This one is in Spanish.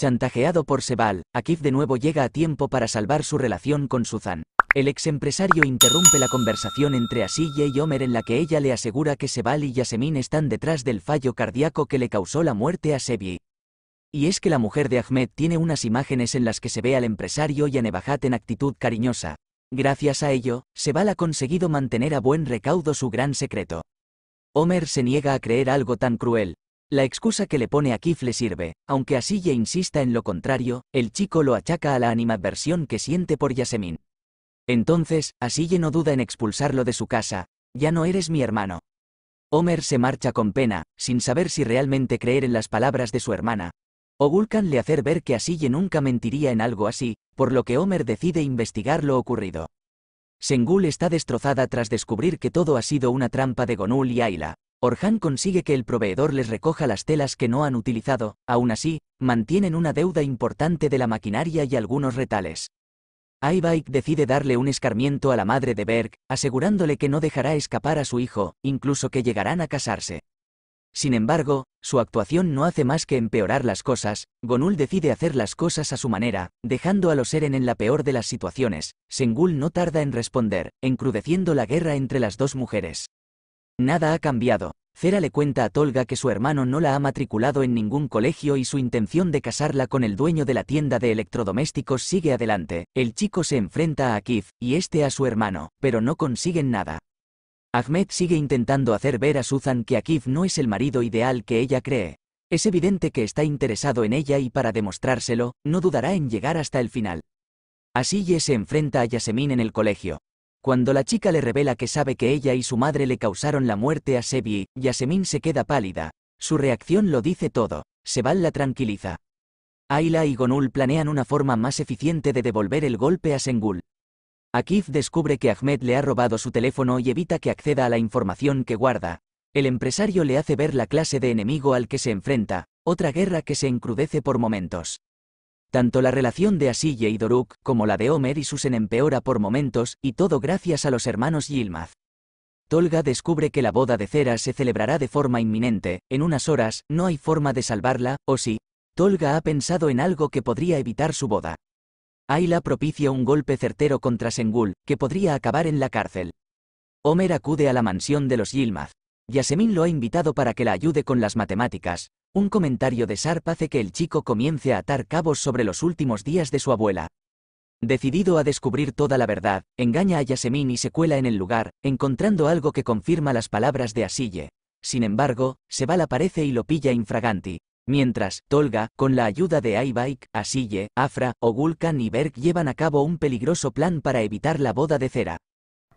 Chantajeado por Sebal, Akif de nuevo llega a tiempo para salvar su relación con Suzan. El ex empresario interrumpe la conversación entre Asiye y Homer en la que ella le asegura que Sebal y Yasemin están detrás del fallo cardíaco que le causó la muerte a Sebi. Y es que la mujer de Ahmed tiene unas imágenes en las que se ve al empresario y a Nebahat en actitud cariñosa. Gracias a ello, Sebal ha conseguido mantener a buen recaudo su gran secreto. Homer se niega a creer algo tan cruel, la excusa que le pone a Kif le sirve, aunque Asille insista en lo contrario, el chico lo achaca a la animadversión que siente por Yasemin. Entonces, Asille no duda en expulsarlo de su casa, ya no eres mi hermano. Homer se marcha con pena, sin saber si realmente creer en las palabras de su hermana. O le hace ver que Asille nunca mentiría en algo así, por lo que Homer decide investigar lo ocurrido. Sengul está destrozada tras descubrir que todo ha sido una trampa de Gonul y Ayla, Orhan consigue que el proveedor les recoja las telas que no han utilizado, aún así, mantienen una deuda importante de la maquinaria y algunos retales. Aybike decide darle un escarmiento a la madre de Berg, asegurándole que no dejará escapar a su hijo, incluso que llegarán a casarse. Sin embargo, su actuación no hace más que empeorar las cosas, Gonul decide hacer las cosas a su manera, dejando a los Eren en la peor de las situaciones, Sengul no tarda en responder, encrudeciendo la guerra entre las dos mujeres. Nada ha cambiado. Cera le cuenta a Tolga que su hermano no la ha matriculado en ningún colegio y su intención de casarla con el dueño de la tienda de electrodomésticos sigue adelante. El chico se enfrenta a Akif y este a su hermano, pero no consiguen nada. Ahmed sigue intentando hacer ver a Susan que Akif no es el marido ideal que ella cree. Es evidente que está interesado en ella y para demostrárselo, no dudará en llegar hasta el final. Así Ye se enfrenta a Yasemin en el colegio. Cuando la chica le revela que sabe que ella y su madre le causaron la muerte a Sebi, Yasemin se queda pálida. Su reacción lo dice todo. Sebal la tranquiliza. Ayla y Gonul planean una forma más eficiente de devolver el golpe a Sengul. Akif descubre que Ahmed le ha robado su teléfono y evita que acceda a la información que guarda. El empresario le hace ver la clase de enemigo al que se enfrenta, otra guerra que se encrudece por momentos. Tanto la relación de Asille y Doruk, como la de Homer y susen empeora por momentos, y todo gracias a los hermanos Yilmaz. Tolga descubre que la boda de Cera se celebrará de forma inminente, en unas horas, no hay forma de salvarla, o sí, Tolga ha pensado en algo que podría evitar su boda. Ayla propicia un golpe certero contra Sengul, que podría acabar en la cárcel. Homer acude a la mansión de los Yilmaz. Yasemin lo ha invitado para que la ayude con las matemáticas. Un comentario de Sarp hace que el chico comience a atar cabos sobre los últimos días de su abuela. Decidido a descubrir toda la verdad, engaña a Yasemin y se cuela en el lugar, encontrando algo que confirma las palabras de Asille. Sin embargo, Sebal aparece y lo pilla infraganti. Mientras, Tolga, con la ayuda de I-Bike, Asille, Afra, Ogulkan y Berg llevan a cabo un peligroso plan para evitar la boda de cera.